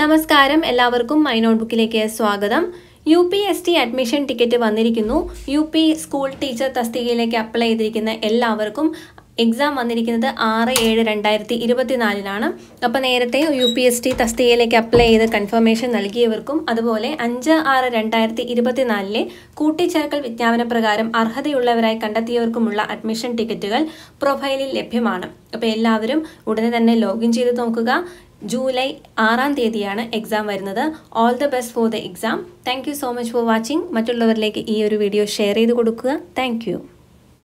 നമസ്കാരം എല്ലാവർക്കും my note ബുക്കിലേക്ക് സ്വാഗതം U P S T admission ticket വന്നിരിക്കുന്നു യു പി സ്കൂൾ ടീച്ചർ തസ്തികയിലേക്ക് അപ്ലൈ ചെയ്തിരിക്കുന്ന എല്ലാവർക്കും എക്സാം വന്നിരിക്കുന്നത് ആറ് ഏഴ് രണ്ടായിരത്തി ഇരുപത്തിനാലിലാണ് അപ്പോൾ നേരത്തെ യു പി എസ് ടി തസ്തികയിലേക്ക് അപ്ലൈ ചെയ്ത് കൺഫർമേഷൻ നൽകിയവർക്കും അതുപോലെ അഞ്ച് ആറ് രണ്ടായിരത്തി ഇരുപത്തിനാലിലെ കൂട്ടിച്ചേർക്കൽ വിജ്ഞാപന പ്രകാരം അർഹതയുള്ളവരായി കണ്ടെത്തിയവർക്കുമുള്ള അഡ്മിഷൻ ടിക്കറ്റുകൾ പ്രൊഫൈലിൽ ലഭ്യമാണ് അപ്പോൾ എല്ലാവരും ഉടനെ തന്നെ ലോഗിൻ ചെയ്ത് നോക്കുക ജൂലൈ ആറാം തീയതിയാണ് എക്സാം വരുന്നത് all the best for the exam thank so much for watching മറ്റുള്ളവരിലേക്ക് ഈ ഒരു വീഡിയോ ഷെയർ ചെയ്ത് കൊടുക്കുക താങ്ക്